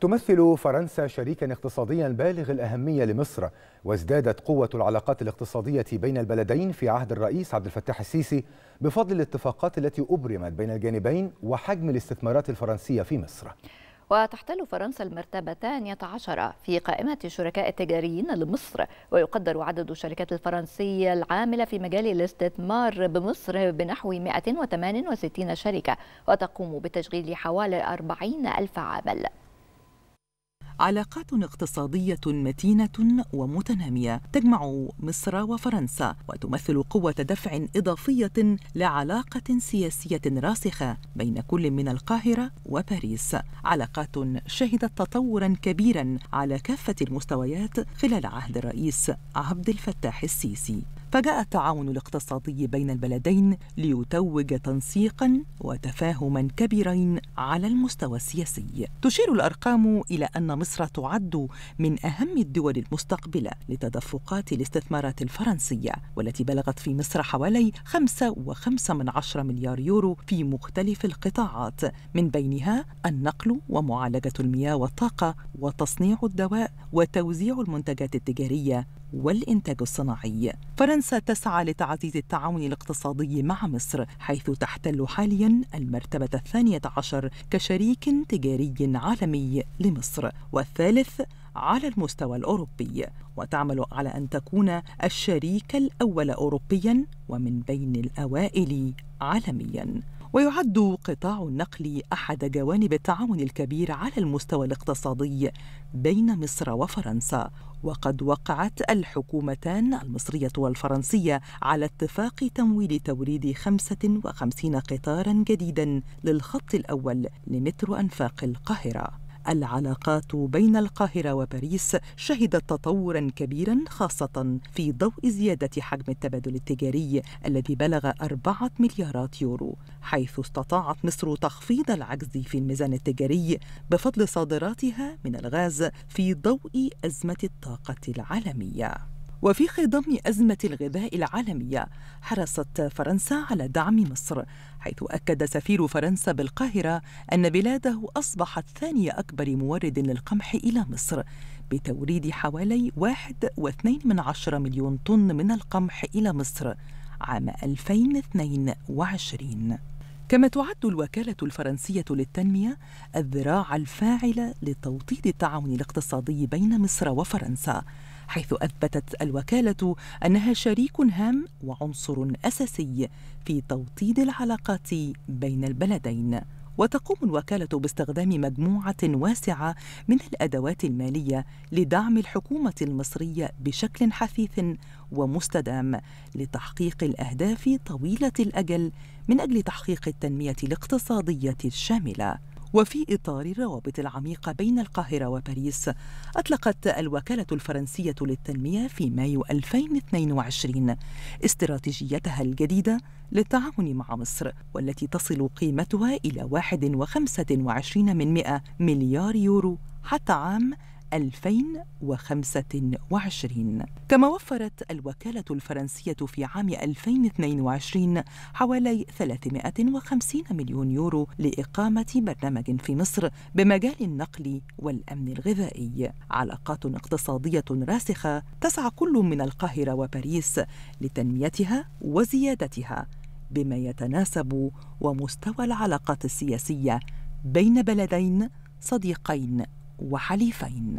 تمثل فرنسا شريكا اقتصاديا بالغ الأهمية لمصر وازدادت قوة العلاقات الاقتصادية بين البلدين في عهد الرئيس عبد الفتاح السيسي بفضل الاتفاقات التي أبرمت بين الجانبين وحجم الاستثمارات الفرنسية في مصر وتحتل فرنسا المرتبة الثانية عشرة في قائمة الشركاء التجاريين لمصر ويقدر عدد الشركات الفرنسية العاملة في مجال الاستثمار بمصر بنحو 168 شركة وتقوم بتشغيل حوالي 40 ألف عامل علاقات اقتصادية متينة ومتنامية تجمع مصر وفرنسا وتمثل قوة دفع إضافية لعلاقة سياسية راسخة بين كل من القاهرة وباريس علاقات شهدت تطورا كبيرا على كافة المستويات خلال عهد الرئيس عبد الفتاح السيسي فجاء التعاون الاقتصادي بين البلدين ليتوج تنسيقا وتفاهما كبيرين على المستوى السياسي تشير الارقام الى ان مصر تعد من اهم الدول المستقبله لتدفقات الاستثمارات الفرنسيه والتي بلغت في مصر حوالي 5.5 من مليار يورو في مختلف القطاعات من بينها النقل ومعالجه المياه والطاقه وتصنيع الدواء وتوزيع المنتجات التجاريه والإنتاج الصناعي فرنسا تسعى لتعزيز التعاون الاقتصادي مع مصر حيث تحتل حاليا المرتبة الثانية عشر كشريك تجاري عالمي لمصر والثالث على المستوى الأوروبي وتعمل على أن تكون الشريك الأول أوروبيا ومن بين الأوائل عالميا ويعد قطاع النقل أحد جوانب التعاون الكبير على المستوى الاقتصادي بين مصر وفرنسا وقد وقعت الحكومتان المصرية والفرنسية على اتفاق تمويل توريد 55 قطارا جديدا للخط الأول لمترو أنفاق القاهرة العلاقات بين القاهرة وباريس شهدت تطورا كبيرا خاصة في ضوء زيادة حجم التبادل التجاري الذي بلغ أربعة مليارات يورو حيث استطاعت مصر تخفيض العجز في الميزان التجاري بفضل صادراتها من الغاز في ضوء أزمة الطاقة العالمية وفي خضم أزمة الغذاء العالمية حرصت فرنسا على دعم مصر حيث أكد سفير فرنسا بالقاهرة أن بلاده أصبحت ثاني أكبر مورد للقمح إلى مصر بتوريد حوالي 1.2 مليون طن من القمح إلى مصر عام 2022 كما تعد الوكالة الفرنسية للتنمية الذراع الفاعلة لتوطيد التعاون الاقتصادي بين مصر وفرنسا حيث أثبتت الوكالة أنها شريك هام وعنصر أساسي في توطيد العلاقات بين البلدين وتقوم الوكالة باستخدام مجموعة واسعة من الأدوات المالية لدعم الحكومة المصرية بشكل حثيث ومستدام لتحقيق الأهداف طويلة الأجل من أجل تحقيق التنمية الاقتصادية الشاملة وفي إطار الروابط العميقة بين القاهرة وباريس أطلقت الوكالة الفرنسية للتنمية في مايو 2022 استراتيجيتها الجديدة للتعاون مع مصر والتي تصل قيمتها إلى 1.25 من مليار يورو حتى عام 2025 كما وفرت الوكالة الفرنسية في عام 2022 حوالي 350 مليون يورو لإقامة برنامج في مصر بمجال النقل والأمن الغذائي علاقات اقتصادية راسخة تسعى كل من القاهرة وباريس لتنميتها وزيادتها بما يتناسب ومستوى العلاقات السياسية بين بلدين صديقين وحليفين